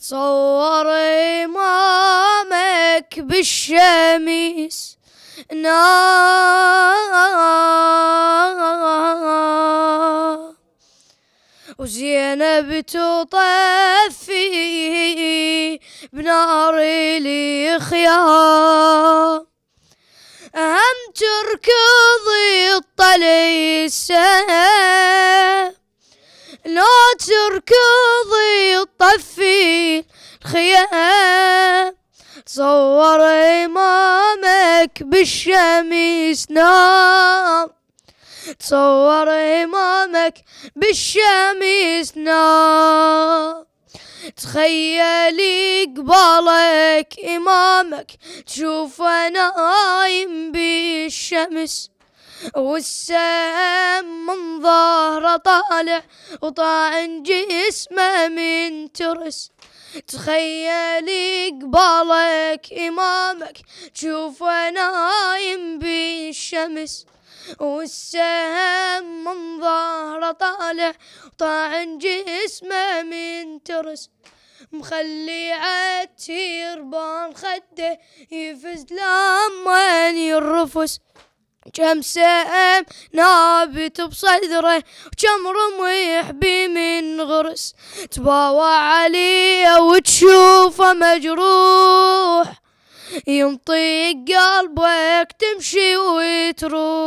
تصور إمامك بالشمس نار نعم. وزينب تطفي بنار الخيام أهم تركضي الطليسة لا تركضي طفي الخيام صور إمامك بالشمس نام تصور إمامك بالشمس نام تخيلي قبالك إمامك تشوفه نايم بالشمس والسام من ظهره طالع وطاعن جسمه من ترس تخيلي قبالك إمامك تشوفه نايم بالشمس والسهم من ظهره طالع طاعن جسمه من ترس مخلي عتير بان خده يفز لما يرفس كم سهم نابت بصدره وكم رميح بي من غرس تباوى عليه وتشوفه مجروح ينطيق قلبك تمشي وتروح